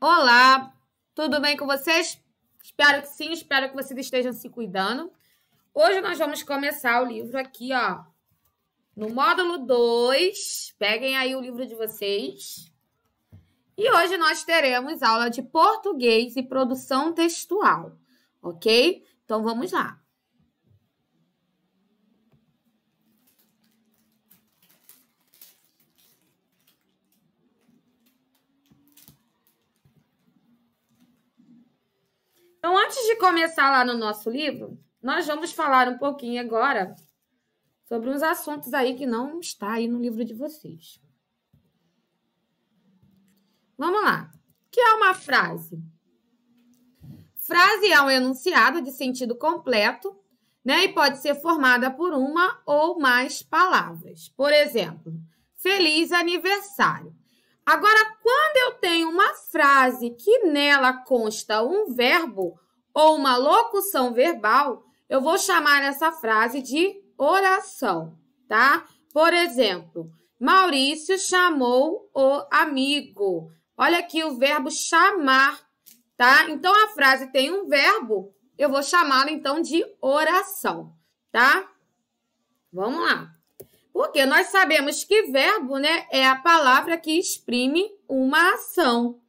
Olá, tudo bem com vocês? Espero que sim, espero que vocês estejam se cuidando. Hoje nós vamos começar o livro aqui, ó. No módulo 2, peguem aí o livro de vocês. E hoje nós teremos aula de português e produção textual, ok? Então vamos lá. Então, antes de começar lá no nosso livro, nós vamos falar um pouquinho agora sobre uns assuntos aí que não está aí no livro de vocês. Vamos lá. O que é uma frase? Frase é um enunciado de sentido completo, né? E pode ser formada por uma ou mais palavras. Por exemplo, feliz aniversário. Agora, quando eu tenho uma frase que nela consta um verbo ou uma locução verbal, eu vou chamar essa frase de oração, tá? Por exemplo, Maurício chamou o amigo. Olha aqui o verbo chamar, tá? Então a frase tem um verbo, eu vou chamá-la então de oração, tá? Vamos lá. Porque nós sabemos que verbo né, é a palavra que exprime uma ação.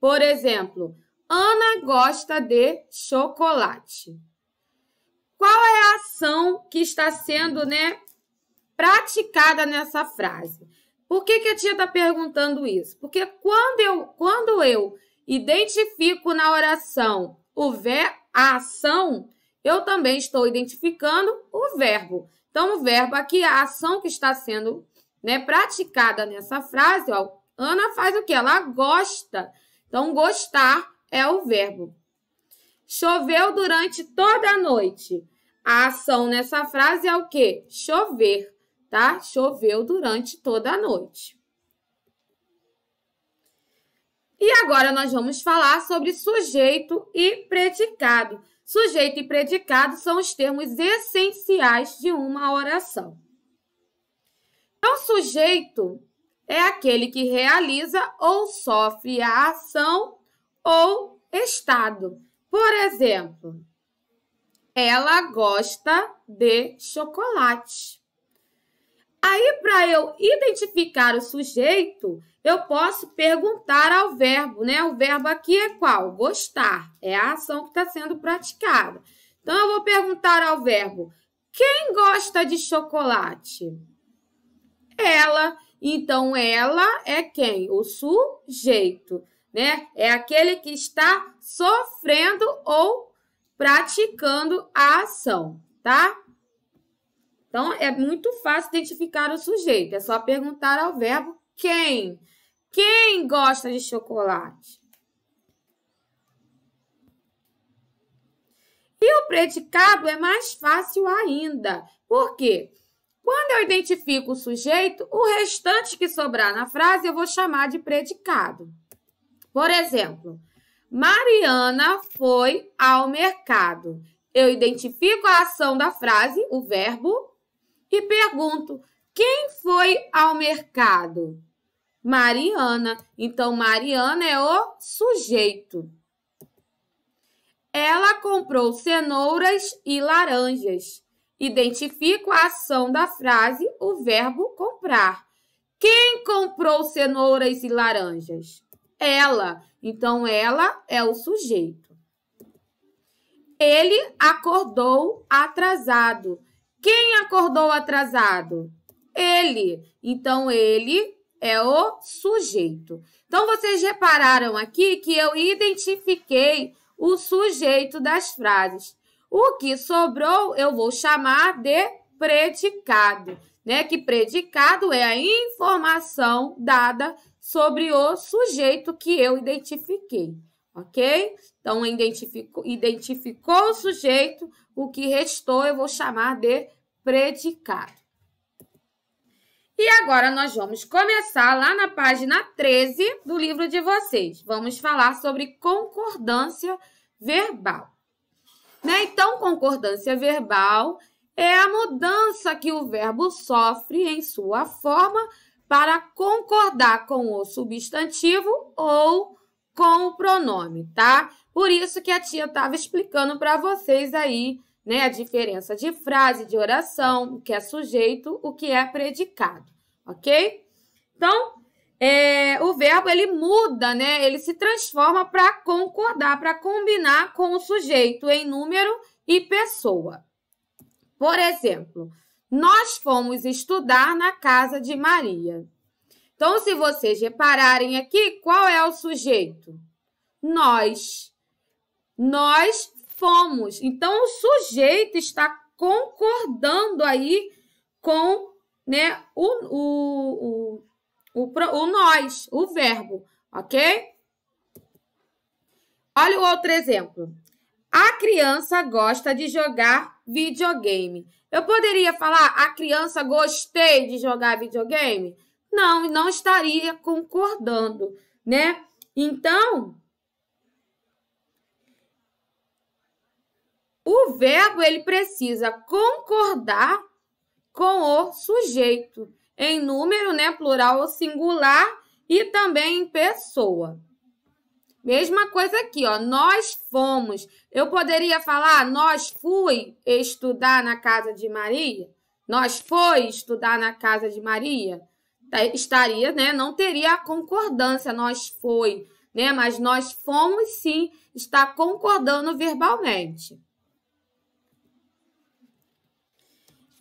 Por exemplo, Ana gosta de chocolate. Qual é a ação que está sendo né, praticada nessa frase? Por que, que a tia está perguntando isso? Porque quando eu, quando eu identifico na oração o ver, a ação, eu também estou identificando o verbo. Então, o verbo aqui, a ação que está sendo né, praticada nessa frase, ó, Ana faz o quê? Ela gosta. Então, gostar é o verbo. Choveu durante toda a noite. A ação nessa frase é o quê? Chover, tá? Choveu durante toda a noite. E agora nós vamos falar sobre sujeito e predicado. Sujeito e predicado são os termos essenciais de uma oração. Então, sujeito é aquele que realiza ou sofre a ação ou estado. Por exemplo, ela gosta de chocolate. Aí, para eu identificar o sujeito, eu posso perguntar ao verbo, né? O verbo aqui é qual? Gostar. É a ação que está sendo praticada. Então, eu vou perguntar ao verbo: quem gosta de chocolate? Ela. Então, ela é quem? O sujeito, né? É aquele que está sofrendo ou praticando a ação, tá? Então, é muito fácil identificar o sujeito. É só perguntar ao verbo quem. Quem gosta de chocolate? E o predicado é mais fácil ainda. Por quê? Quando eu identifico o sujeito, o restante que sobrar na frase eu vou chamar de predicado. Por exemplo, Mariana foi ao mercado. Eu identifico a ação da frase, o verbo, e pergunto: quem foi ao mercado? Mariana. Então, Mariana é o sujeito. Ela comprou cenouras e laranjas. Identifico a ação da frase, o verbo comprar. Quem comprou cenouras e laranjas? Ela. Então, ela é o sujeito. Ele acordou atrasado. Quem acordou atrasado? Ele. Então, ele é o sujeito. Então, vocês repararam aqui que eu identifiquei o sujeito das frases. O que sobrou eu vou chamar de predicado, né? Que predicado é a informação dada sobre o sujeito que eu identifiquei, ok? Então, identificou, identificou o sujeito, o que restou eu vou chamar de predicado. E agora nós vamos começar lá na página 13 do livro de vocês. Vamos falar sobre concordância verbal. Né? Então, concordância verbal é a mudança que o verbo sofre em sua forma para concordar com o substantivo ou com o pronome, tá? Por isso que a tia estava explicando para vocês aí né? A diferença de frase, de oração, o que é sujeito, o que é predicado, ok? Então, é, o verbo ele muda, né? Ele se transforma para concordar, para combinar com o sujeito em número e pessoa. Por exemplo, nós fomos estudar na casa de Maria. Então, se vocês repararem aqui, qual é o sujeito? Nós. Nós fomos. Então, o sujeito está concordando aí com né, o, o, o, o, nós, o verbo, ok? Olha o outro exemplo. A criança gosta de jogar videogame. Eu poderia falar, a criança gostei de jogar videogame? Não, não estaria concordando, né? Então, o verbo ele precisa concordar com o sujeito em número, né, plural ou singular e também em pessoa. Mesma coisa aqui, ó, nós fomos. Eu poderia falar nós fui estudar na casa de Maria? Nós foi estudar na casa de Maria? Tá, estaria, né, não teria a concordância nós foi, né, mas nós fomos sim, está concordando verbalmente.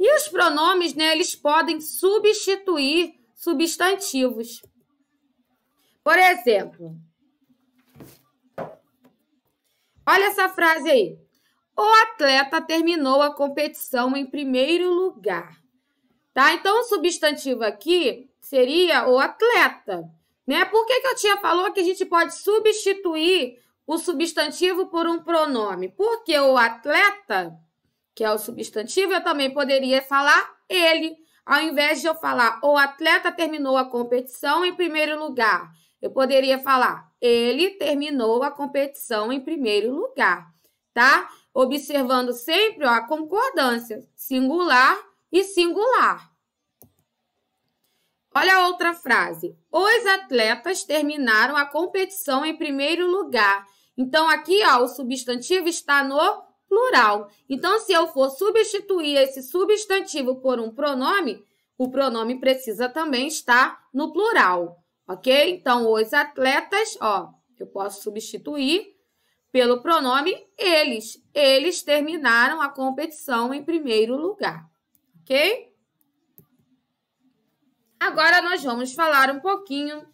E os pronomes, né, eles podem substituir substantivos. Por exemplo, olha essa frase aí. O atleta terminou a competição em primeiro lugar. Tá? Então, o substantivo aqui seria o atleta. Né? Por que, que a tia falou que a gente pode substituir o substantivo por um pronome? Porque o atleta que é o substantivo, eu também poderia falar ele. Ao invés de eu falar o atleta terminou a competição em primeiro lugar, eu poderia falar ele terminou a competição em primeiro lugar, tá? Observando sempre ó, a concordância singular e singular. Olha a outra frase. Os atletas terminaram a competição em primeiro lugar. Então, aqui, ó, o substantivo está no plural. Então, se eu for substituir esse substantivo por um pronome, o pronome precisa também estar no plural, ok? Então, os atletas, ó, eu posso substituir pelo pronome eles. Eles terminaram a competição em primeiro lugar, ok? Agora, nós vamos falar um pouquinho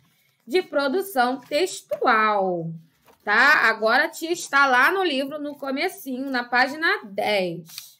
de produção textual tá? Agora a tia está lá no livro, no comecinho, na página 10.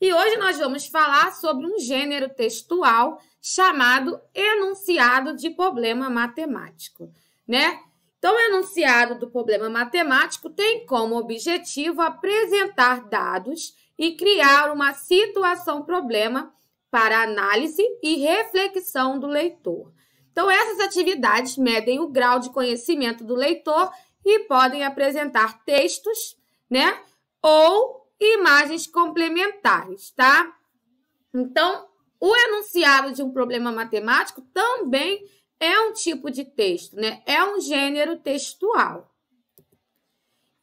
E hoje nós vamos falar sobre um gênero textual chamado enunciado de problema matemático, né? Então, o enunciado do problema matemático tem como objetivo apresentar dados e criar uma situação-problema para análise e reflexão do leitor. Então, essas atividades medem o grau de conhecimento do leitor e podem apresentar textos, né? Ou imagens complementares, tá? Então, o enunciado de um problema matemático também é um tipo de texto, né? É um gênero textual.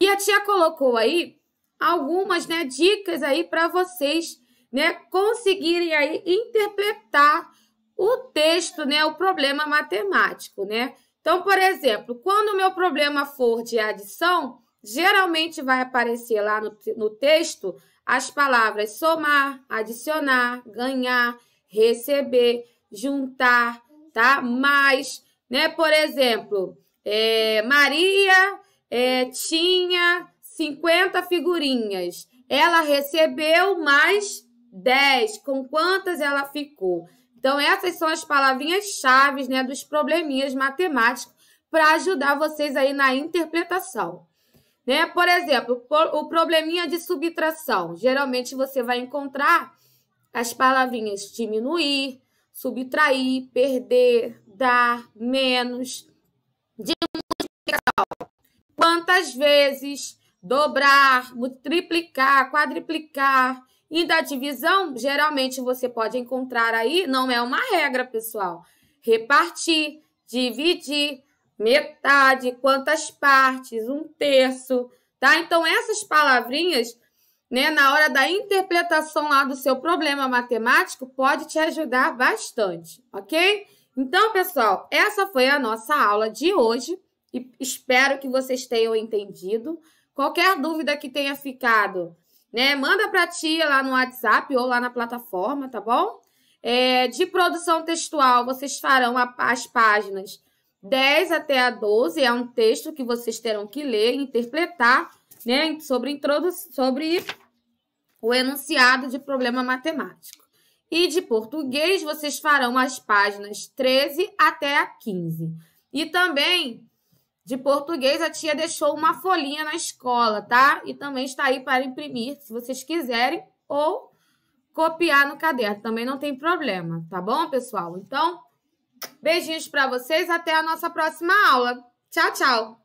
E a tia colocou aí algumas né, dicas aí para vocês né, conseguirem aí interpretar o texto, né, o problema matemático, né? Então, por exemplo, quando o meu problema for de adição, geralmente vai aparecer lá no, no texto as palavras somar, adicionar, ganhar, receber, juntar, tá? Mais, né? Por exemplo, é, Maria é, tinha 50 figurinhas. Ela recebeu mais 10. Com quantas ela ficou? Então, essas são as palavrinhas-chave né, dos probleminhas matemáticos para ajudar vocês aí na interpretação. Né? Por exemplo, o probleminha de subtração. Geralmente você vai encontrar as palavrinhas diminuir, subtrair, perder, dar, menos. Quantas vezes? Dobrar, triplicar, quadriplicar, e da divisão, geralmente você pode encontrar aí, não é uma regra, pessoal. Repartir, dividir, metade, quantas partes, um terço, tá? Então, essas palavrinhas, né, na hora da interpretação lá do seu problema matemático, pode te ajudar bastante, ok? Então, pessoal, essa foi a nossa aula de hoje e espero que vocês tenham entendido. Qualquer dúvida que tenha ficado, né? Manda para tia lá no WhatsApp ou lá na plataforma, tá bom? É, de produção textual, vocês farão a, as páginas 10 até a 12, é um texto que vocês terão que ler e interpretar, né? Sobre, sobre o enunciado de problema matemático. E de português, vocês farão as páginas 13 até a 15. E também de português, a tia deixou uma folhinha na escola, tá? E também está aí para imprimir, se vocês quiserem, ou copiar no caderno, também não tem problema, tá bom, pessoal? Então, beijinhos para vocês, até a nossa próxima aula. Tchau, tchau!